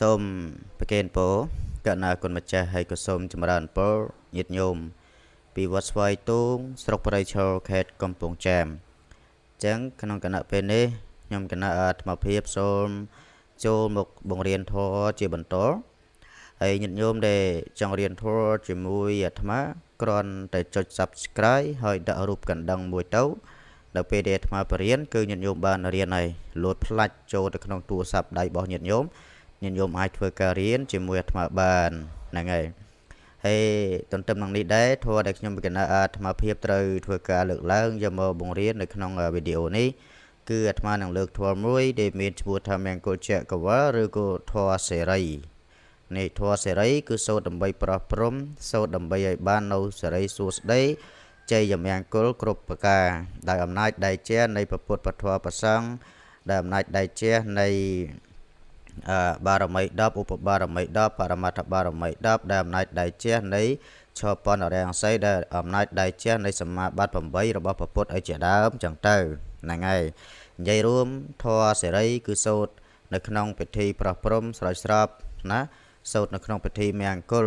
សូមប្រគេនពរកណ្ណាគុណម្ចាស់ហើយក៏សូមចម្រើនពរញាតិញោមពីវត្តស្វាយទូង ស្រុកប្រៃឈរខេត្តកំពង់ចាមអញ្ចឹងក្នុងគណៈពេលនេះខ្ញុំគណៈអាត្មភាពសូមចូលមកបង្រៀនធម៌ជាបន្តហើយញាតិញោមដែលចង់រៀនធម៌ជាមួយអាត្មាគ្រាន់តែចុច Subscribe ហើយដាក់រូបកណ្ដឹងមួយទៅដល់ពេលដែលអាត្មាបរៀនគឺញាតិញោមបានរៀនហើយលោតផ្លាច់ចូលទៅក្នុងទូរស័ព្ទដៃរបស់ញាតិញោមញាតិញោមអាចធ្វើការរៀនជាមួយអាត្មាបានហ្នឹងហើយហើយទន្ទឹមនឹងនេះដែរធម៌ដែលខ្ញុំពិចារណាអាត្មាភាពត្រូវធ្វើការលើកឡើងយកមកបង្រៀននៅក្នុងវីដេអូនេះគឺអាត្មានឹងលើកធម៌មួយដែលមានឈ្មោះថាមង្គលចក្រវលឬក៏ធម៌សេរីនេះធម៌សេរីគឺសូត្រដើម្បីប្រោះព្រំសូត្រដើម្បីឲ្យបាននៅសេរីសួស្តីជ័យមង្គលគ្រប់ប្រការដោយអំណាចដៃជះនៃពុទ្ធពធប្រសង់ដោយអំណាចដៃជះនៃបារមី10ឧបបារមី10បរមត្ថបារមី10ដែលអំណាចដៃជះនៃឈបនរាំងសីដែលអំណាចដៃជះនៃសមាបត្តិ8របស់ព្រះពុទ្ធឲ្យជាដើមចឹងទៅហ្នឹងហើយនិយាយរួមធម៌សេរីគឺសូត្រនៅក្នុង ពិធីប្រោះព្រំស្រោចស្រពណាសូត្រនៅក្នុងពិធីមង្គល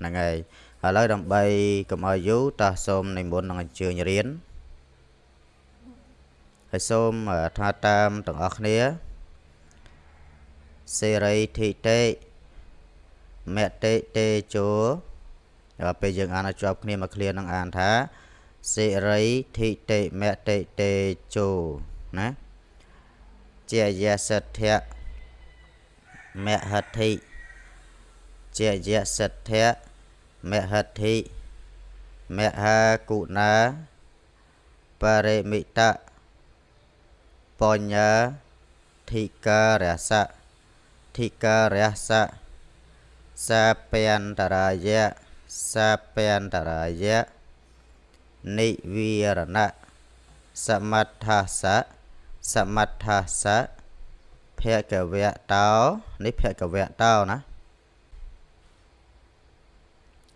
ហ្នឹងហើយឥឡូវដើម្បីកុំឲ្យយូរតោះសូមនិមន្តនឹងអញ្ជើញរៀនហើយសូមថាតាមទាំងអស់គ្នាសេរីធិតេមតិតេជោដល់ពេលយើងអានឲ្យជាប់គ្នាមកឃ្លានឹងអានថា សេរីធិតេមតិតេជោណាជាយសទ្ធៈមហតិជាយសទ្ធៈមហតិមហាគុណាបរិមិតៈបញ្ញធិការសៈធិការៈសៈសាពន្តរាយៈសាពន្តរាយៈនិវារណៈសមត្ថសៈសមត្ថសៈភគវៈតោនេះភគវៈតោណា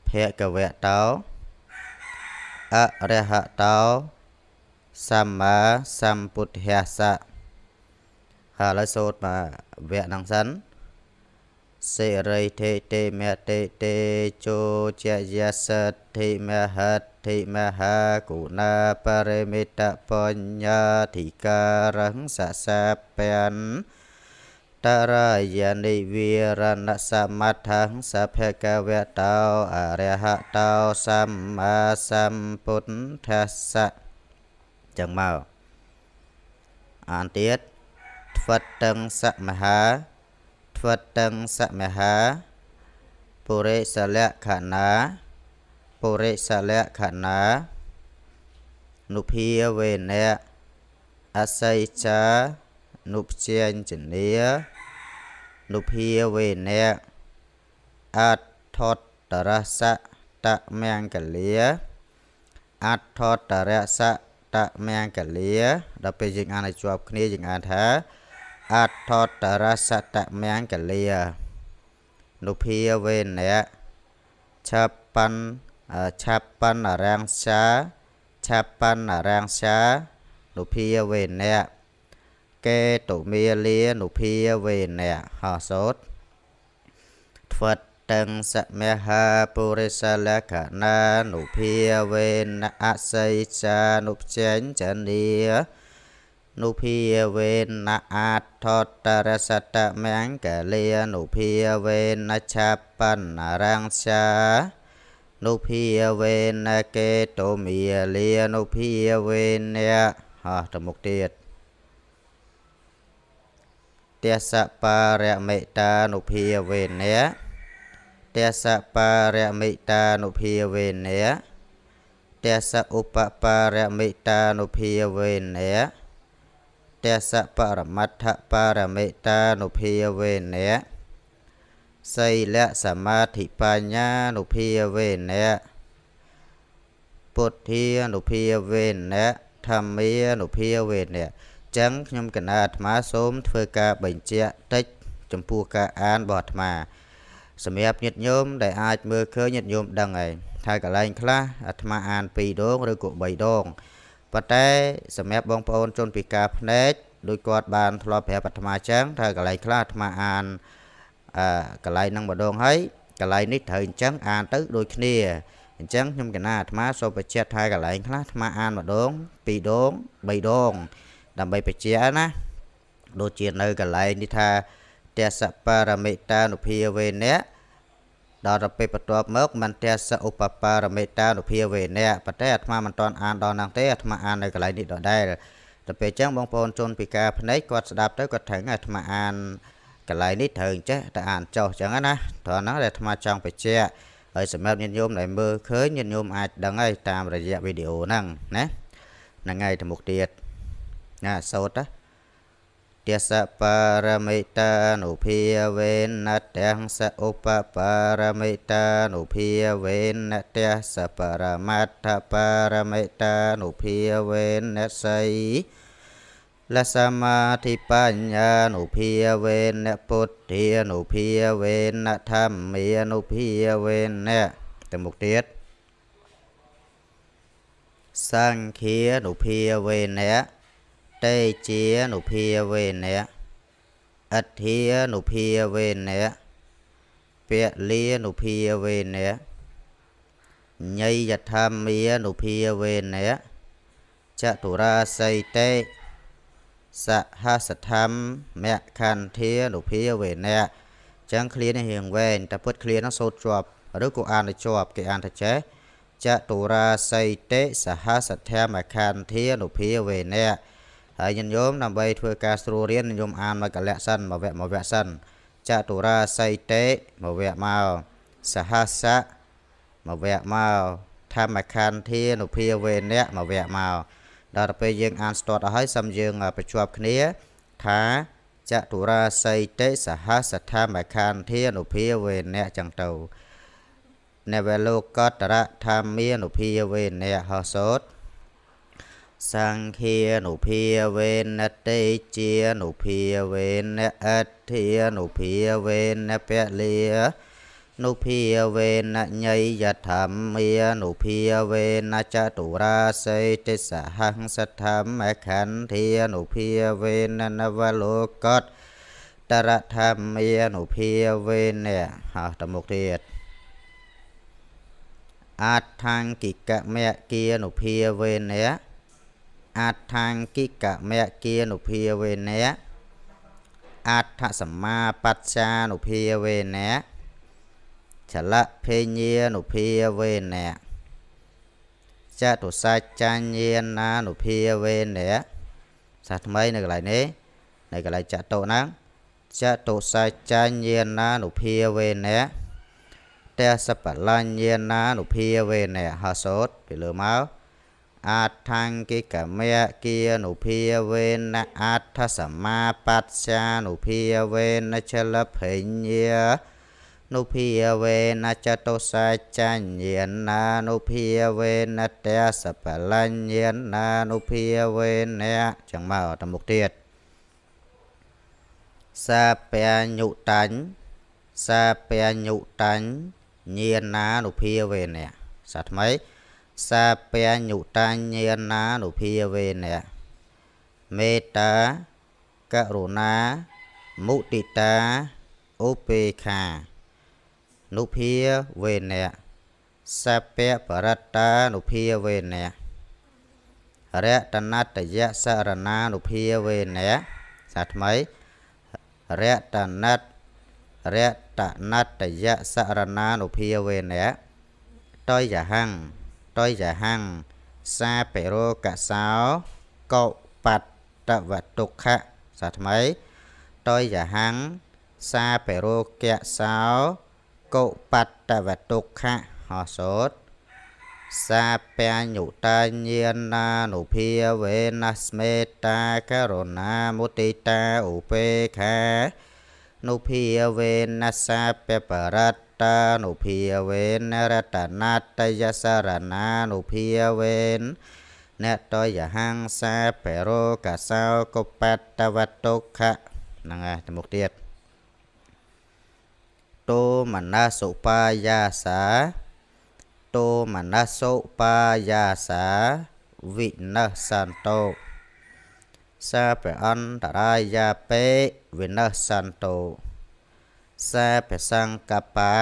ភគវៈតោ អរហតោ សម្មាសម្ពុទ្ធិសៈហើយសូត្រមកវគ្គហ្នឹងសិន Sĩ rây thị tì mẹ tì tì chú chè dạ sật thị mẹ hạt thị mẹ hà cụ na bà rê mê tạ bò nhà thị ca răng xa xa bèn ta ra ya ni vi ra na sa ma thang sa phe ca ve tao a re ha tao sam ma sam put tha sa chẳng mau an tiết phật tăng sa ma ha ភវតੰសមហាបុរិសលក្ខណាបុរិសលក្ខណានុភាវេនៈអស័យចានុព្យញ្ជនានុភាវេនៈអថតរសៈតមង្គលាអថតរសៈតមង្គលាដល់ពេលយើងអានឲ្យជាប់គ្នាយើងអានថាអថតរសតមង្គលានុភាវេនៈឆបันឆបันរាំងសាឆបันរាំងសានុភាវេនៈកេតុមាលានុភាវេនៈហោសោត្វិតតឹងសមហាពុរិសលក្ខណានុភាវេនអសិសានុព្យញ្ញចនីនុភាវេណអាថតរសតមង្កលានុភាវេណឆាបណ្ណរង្សានុភាវេណកេតោមាលានុភាវេណហោះទៅមុខទៀតទសបរមេតានុភាវេណទសបរមេតានុភាវេណទសឧបបរមេតានុភាវេណទស្សបរមត្ថបរមេតានុភាវេនៈសីលសមាធិបញ្ញានុភាវេនៈពុទ្ធានុភាវេនៈធម្មានុភាវេនៈចឹងខ្ញុំកណាអាត្មាសូមធ្វើការបញ្ជាក់តិចចំពោះការអានរបស់អាត្មាសម្រាប់ញាតិញោមដែលអាចមើលឃើញញាតិញោមដឹងហើយថាកន្លែងខ្លះអាត្មាអាន2ដងឬក៏3ដងប៉ុន្តែ សម្រាប់បងប្អូនជនពិការភ្នែកដូចគាត់បានធ្លាប់ប្រាប់អាត្មាចឹងថាកន្លែងខ្លះអាត្មាអានអឺកន្លែងហ្នឹងម្ដង ហើយកន្លែងនេះត្រូវអញ្ចឹងអានទៅដូចគ្នាអញ្ចឹងខ្ញុំកណាអាត្មាសូមបញ្ជាក់ថាកន្លែងខ្លះអាត្មាអានម្ដងពីរដងបីដងដើម្បីបញ្ជាក់ណា ដូចជានៅកន្លែងនេះថាទសបរមេតានុភាវេណៈដល់ទៅពេលបន្ទាប់មកមន្តសឧបបារមេតានុភាវេនៈប៉ុន្តែអាត្មាមិនទាន់អានដល់ហ្នឹងទេអាត្មាអាននៅកន្លែងនេះដដែលទៅពេលអញ្ចឹងបងប្អូនជនពិការភ្នែកគាត់ស្ដាប់ទៅគាត់ត្រូវអាត្មាអានកន្លែងនេះត្រូវអញ្ចេះតែអានចោះអញ្ចឹងណាត្រង់ហ្នឹងដែលអាត្មាចង់បញ្ជាក់ហើយសម្រាប់ញាតិញោមដែលមើលឃើញញាតិញោមអាចដឹងហើយតាមរយៈវីដេអូហ្នឹងណាហ្នឹងហើយទៅមុខទៀតណាសោតណាตสะปารมิตานุเพียเวนนัตยังสอุปปารมิตานุเพียเวนนัตยสปารมัตถปารมิตานุเพียเวนนัสยและสมาธิปัญญาหนุเพียเวนเนปุตเทียหนุเพียเวนนธรรมเมียหนุเพียเวนเนตมุกเทียสังเคียหนุเพียเวนเนតេជានុភាវេនៈអទ្ធានុភាវេនៈពលីនុភាវេនៈញ័យធម្មានុភាវេនៈចតុរាសីតេសហសធម្មមគ្គន្ធានុភាវេនៈចឹងឃ្លានេះរៀងវែងតែពុតឃ្លានោះសូត្រជាប់ឬក៏អានជាប់គេអានថាចេះចតុរាសីតេសហសធម្មមគ្គន្ធានុភាវេនៈហើយញាតិញោមដើម្បីធ្វើការស្រួលរៀនញោមអាន មកកលៈសិនមកវៈមកវៈសិនចតុរាសីតេមកវៈមកសហសៈមកវៈមកធម្មខន្ធានុភាវេនៈមកវៈមកដល់ទៅពេលយើងអានស្ទាត់អស់ហើយសឹមយើងបញ្ជាប់គ្នាថាចតុរាសីតេសហសធម្មខន្ធានុភាវេនៈចឹងទៅនៅវេលោកតរៈធម្មានុភាវេនៈហោសោតសង្ឃានុភាវេនតិជានុភាវេនអត្ធានុភាវេនពលិនុភាវេនញ័យធម្មានុភាវេនចតុរាសេតិសហੰសធម្មខន្ធានុភាវេននវលោកតតរធម្មានុភាវេនហោះតមុខទៀតអដ្ឋង្គិកមគ្គានុភាវេនៈអដ្ឋង្គិកមគ្គានុភាវេនៈអដ្ឋសម្មាបច្ចានុភាវេនៈចលភេញានុភាវេនៈចតុសច្ចញ្ញាណានុភាវេនៈសាសថ្មី នៅកន្លែងនេះនៅកន្លែងចតុហ្នឹងចតុសច្ចញ្ញាណានុភាវេនៈតេសបលញ្ញាណានុភាវេនៈហោសោតពីលើមកអដ្ឋង្គិកមៈគានុភាវេនអដ្ឋសមាបច្ចានុភាវេនចលភិញ្ញានុភាវេនចតុសច្ចញ្ញាណានុភាវេនតេសបលញ្ញាណានុភាវេនចឹងមកតមុខទៀតសាពញ្ញុតញ្ញសាពញ្ញុតញ្ញញាណានុភាវេនសាថ្មីសាពញ្ញុតាញាណានុភាវេនៈមេត្តាករុណាមុទិតាឧបេខានុភាវេនៈសពៈបរតានុភាវេនៈរតនតយសរណានុភាវេនៈសាថ្មីរតនតរតនតយសរណានុភាវេនៈតយហੰតុយហੰសាបេរោកសោកោបតតវទុខៈសាថ្មីតុយហੰសាបេរោកៈសោកោបតតវទុខៈហោសោតសាបញ្ញុតាញាណានុភាវេណស្មេតាករុណាមុទិតាឧបេខានុភាវេណសាពបរតតានុភាវេនរតនតយសរណានុភាវេនអ្នកតយហង្សាបេរោកសោកបតវតុខៈហ្នឹងហើយទៅមុខទៀតតោមនសុបាយាសាតោមនសុបាយាសាវិណសន្តោសាប្រអន្តរាយាពេវិណសន្តោសាពសង្កបា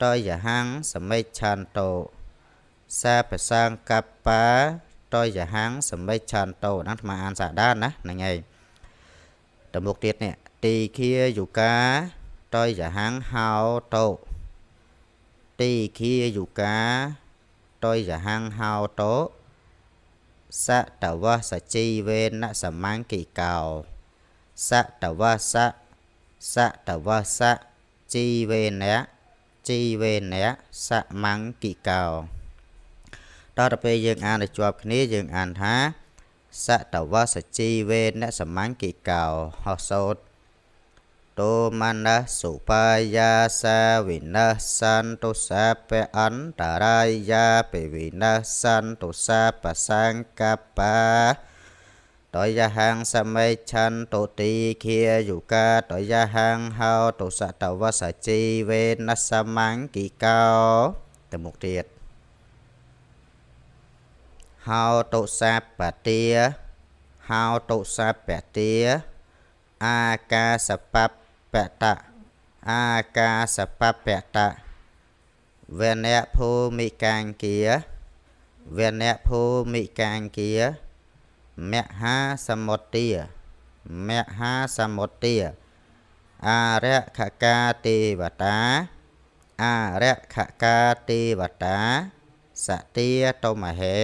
តយហੰសមិច្ឆន្ទោសាបសង្កបាតយហੰសមិច្ឆន្ទោហ្នឹងអាត្មាអានសាដានណាហ្នឹងឯងតមុខទៀតនេះទីឃាយុកាតយហੰហោតោទីឃាយុកាតយហੰហោតោសតវសជីវេណសមាង្គិកោសតវសៈសតវសៈជីវេនៈជីវេនៈសមង្កិកោតទៅពេលយើងអានទៅជាប់គ្នាយើងអានថាសតវសជីវេនៈសមង្កិកោហោសោតតោមនសុបាយាសាវិណាសន្តុសាបេអន្តរាយាបេវិណាសន្តុសាបសង្កបាតយហាងសមេឆានតូទីឃាយូកាតយហាងហោទសតវសជីវេណសម្មង្គិកោទៅមុខទៀតហោតុសាបទាហោតុសាបទាអាកាសបបតៈអាកាសបបតៈវេនៈភូមិកាង្គាវេនៈភូមិកាង្គាមហាសមុទាមហាសមុទាអរិខកាទេវតាអរិខកាទេវតាសតិយតមហេ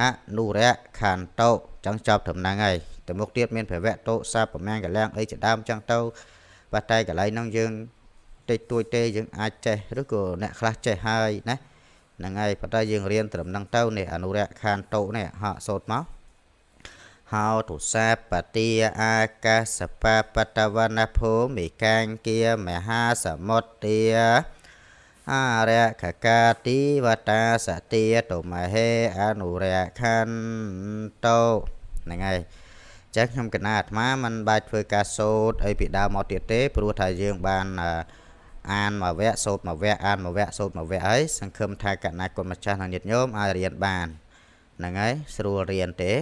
អនុរៈខន្តុចង់ចប់ដំណឹងហើយទៅមុខទៀតមានភវៈតុសាប្រមាំងកលាំងអីជាដើមចឹងទៅបាទតែកន្លែងហ្នឹងយើងតិចតួចទេយើងអាចចេះឬក៏អ្នកខ្លះចេះហើយណាហ្នឹងហើយប៉ុន្តែយើងរៀនត្រឹមហ្នឹងទៅនេះអនុរៈខានតោនេះហោសូត្រមកហោទុសាបតិអាកាសបបតវនភូមិកាងគាមហាសមុទ្រាអរិយខកាទីវតាសតិទុមហេអនុរៈខន្តោហ្នឹងហើយចឹងខ្ញុំកណាអាត្មាមិនបាច់ធ្វើការសូត្រអីពីដើមមកទៀតទេ ព្រោះថាយើងបានអឺអានមួយវគ្គសូត្រមួយវគ្គអានមួយវគ្គសូត្រមួយវគ្គហើយសង្ឃឹមថាកណាគុណម្ចាស់និងញាតិញោមឲ្យរៀនបានហ្នឹងហើយស្រួលរៀនទេ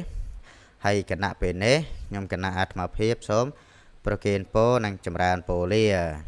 ហើយគណៈពេលនេះខ្ញុំគណៈអាត្មាភាពសូម ប្រគេនពរនិងចម្រើនពរលា